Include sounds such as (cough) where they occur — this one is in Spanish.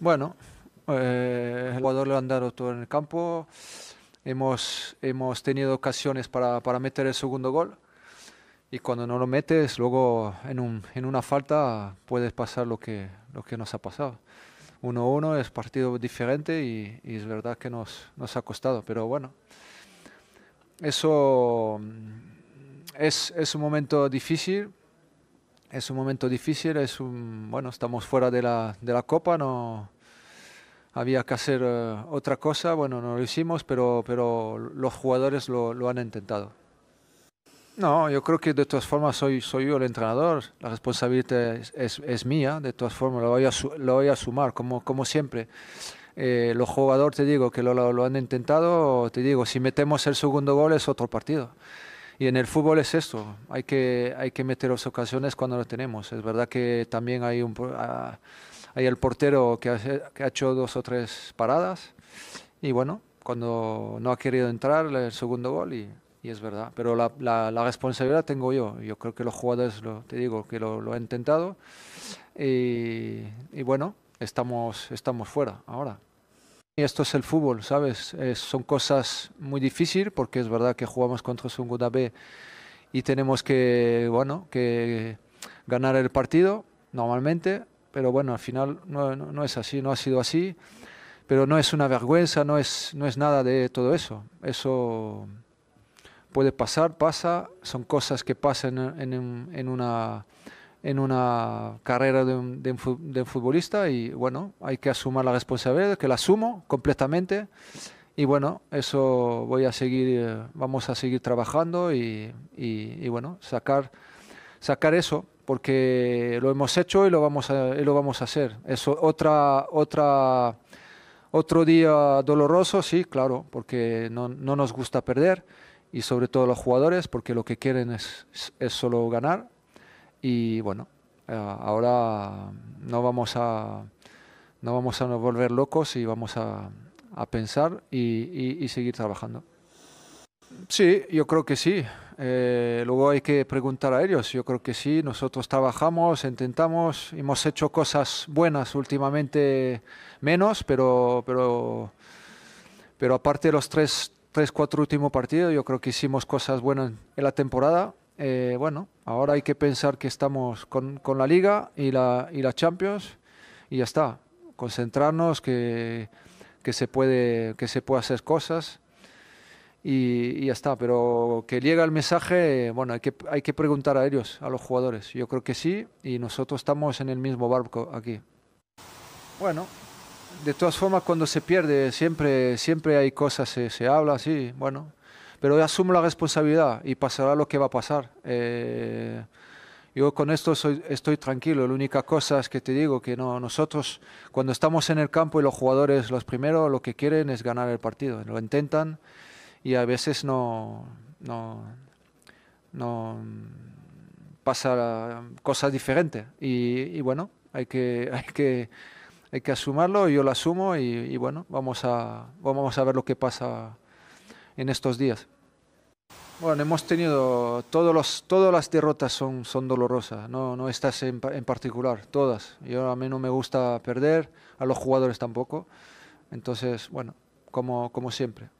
Bueno, eh, el jugador lo han dado todo en el campo. Hemos, tenido ocasiones para, meter el segundo gol. Y cuando no lo metes, luego en, un, en una falta puedes pasar lo que, lo que nos ha pasado. 1-1 es partido diferente y, y, es verdad que nos, nos ha costado, pero bueno, eso mm, es, es un momento difícil, es un momento difícil, es un, bueno, estamos fuera de la, de la Copa, no había que hacer eh, otra cosa, bueno, no lo hicimos, pero, pero los jugadores lo, han intentado. No, yo creo que de todas formas soy, soy yo el entrenador, la responsabilidad es, es, mía, de todas formas lo voy a, lo voy a sumar, como, como siempre. Eh, los jugadores, te digo, que lo, lo, lo han intentado, te digo, si metemos el segundo gol es otro partido. Y en el fútbol es esto, hay que, hay que meter las ocasiones cuando las tenemos. Es verdad que también hay, un, ah, hay el portero que ha, hecho dos o tres paradas y bueno, cuando no ha querido entrar el segundo gol y, es verdad. Pero la, la, responsabilidad tengo yo. Yo creo que los jugadores, lo, te digo, que lo, lo han intentado y, bueno, estamos, estamos fuera ahora esto es el fútbol, ¿sabes? son cosas muy difíciles porque es verdad que jugamos contra Segunda B y tenemos que, bueno, que ganar el partido normalmente, pero bueno, al final no, es así, no ha sido así, pero no es una vergüenza, no es, no es nada de todo eso. Eso puede pasar, pasa, son cosas que pasan en una en una carrera de futbolista y bueno, hay que asumir la responsabilidad, que la asumo completamente y bueno, eso voy a seguir, eh, vamos a seguir trabajando y, y, y bueno, sacar, sacar eso porque lo hemos hecho y lo vamos a, y lo vamos a hacer. Eso, otra, otra, otro día doloroso, sí, claro, porque no, no nos gusta perder y sobre todo los jugadores porque lo que quieren es, es solo ganar y bueno, eh, ahora no vamos a no vamos a nos volver locos y vamos a, pensar y, seguir trabajando. Sí, yo creo que sí. Eh, luego hay que preguntar a ellos. Yo creo que sí. Nosotros trabajamos, intentamos, hemos hecho cosas buenas últimamente menos, pero pero pero aparte de los tres cuatro últimos partidos, yo creo que hicimos cosas buenas en la temporada eh, bueno, ahora hay que pensar que estamos con, la Liga y la, la Champions y ya está. Concentrarnos, que, se, puede, que se puede hacer cosas y, y, ya está. Pero que llega el mensaje, bueno, hay que, hay que preguntar a ellos, a los jugadores. Yo creo que sí y nosotros estamos en el mismo barco aquí. Bueno, de todas formas, cuando se pierde, siempre, siempre hay cosas, se, se habla, sí, bueno pero asumo la responsabilidad y pasará lo que va a pasar. Eh, yo con esto estoy tranquilo. La única cosa es que te digo que no, nosotros, cuando estamos en el campo y los jugadores los primeros, lo que quieren es ganar el partido. Lo intentan y a veces no, pasa cosas diferente. Y, bueno, (laughs) hay que, hay, que, asumarlo, yo lo asumo y, bueno, vamos a, vamos a ver lo que pasa en estos días? Bueno, hemos tenido todos los, todas las derrotas son, son dolorosas, no, no estas en, en, particular, todas. Yo a mí no me gusta perder, a los jugadores tampoco. Entonces, bueno, como, como siempre.